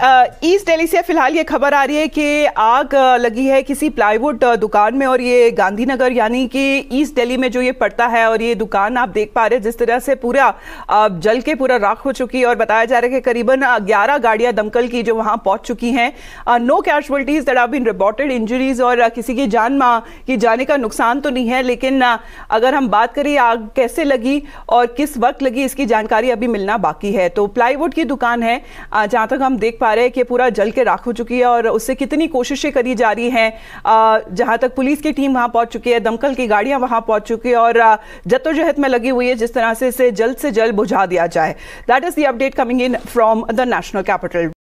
east Delhi से फिलहाल ये खबर आ रही है कि आग लगी है किसी प्लाईवुड दुकान में और ये गांधीनगर यानी कि ईस्ट दिल्ली में जो ये पड़ता है और ये दुकान आप देख पा रहे हैं जिस तरह से पूरा जल के पूरा राख हो चुकी है और बताया जा रहा है कि करीबन 11 गाड़ियां दमकल की जो वहां पहुंच चुकी हैं no casualties that have been reported injuries और किसी की जान माँ की जाने का नुकसान तो नहीं है लेकिन अगर हम बात करें आग कैसे लगी और किस वक्त लगी इसकी जानकारी अभी मिलना बाकी है तो प्लाईवुड की दुकान है जहाँ तक हम देख पा पा रहे हैं कि पूरा जल के राख हो चुकी है और उससे कितनी कोशिशें करी जा रही हैं जहां तक पुलिस की टीम वहां पहुंच चुकी है दमकल की गाड़ियां वहां पहुंच चुकी है और जद्दोजहद में लगी हुई है जिस तरह से इसे जल्द से जल्द बुझा दिया जाए that is the update coming in from the national capital